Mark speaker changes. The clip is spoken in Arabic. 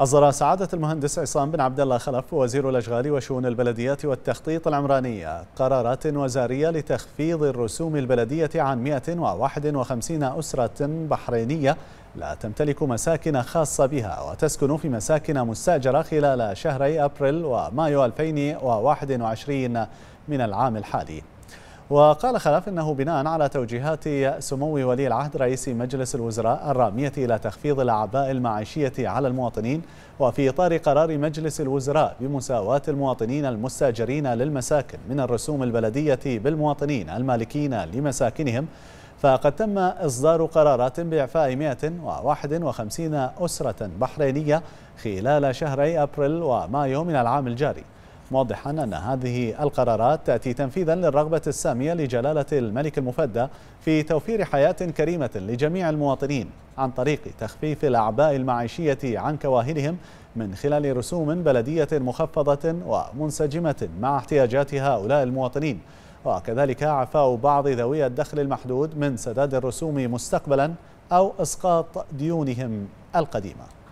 Speaker 1: أصدر سعادة المهندس عصام بن عبد الله خلف وزير الأشغال وشؤون البلديات والتخطيط العمرانية قرارات وزارية لتخفيض الرسوم البلدية عن 151 أسرة بحرينية لا تمتلك مساكن خاصة بها وتسكن في مساكن مستأجرة خلال شهري أبريل ومايو 2021 من العام الحالي وقال خلف أنه بناء على توجيهات سمو ولي العهد رئيس مجلس الوزراء الرامية إلى تخفيض الأعباء المعيشية على المواطنين وفي إطار قرار مجلس الوزراء بمساواة المواطنين المستاجرين للمساكن من الرسوم البلدية بالمواطنين المالكين لمساكنهم فقد تم إصدار قرارات بإعفاء 151 أسرة بحرينية خلال شهري أبريل ومايو من العام الجاري موضحا أن هذه القرارات تأتي تنفيذا للرغبة السامية لجلالة الملك المفدى في توفير حياة كريمة لجميع المواطنين عن طريق تخفيف الأعباء المعيشية عن كواهلهم من خلال رسوم بلدية مخفضة ومنسجمة مع احتياجات هؤلاء المواطنين وكذلك عفاء بعض ذوي الدخل المحدود من سداد الرسوم مستقبلا أو إسقاط ديونهم القديمة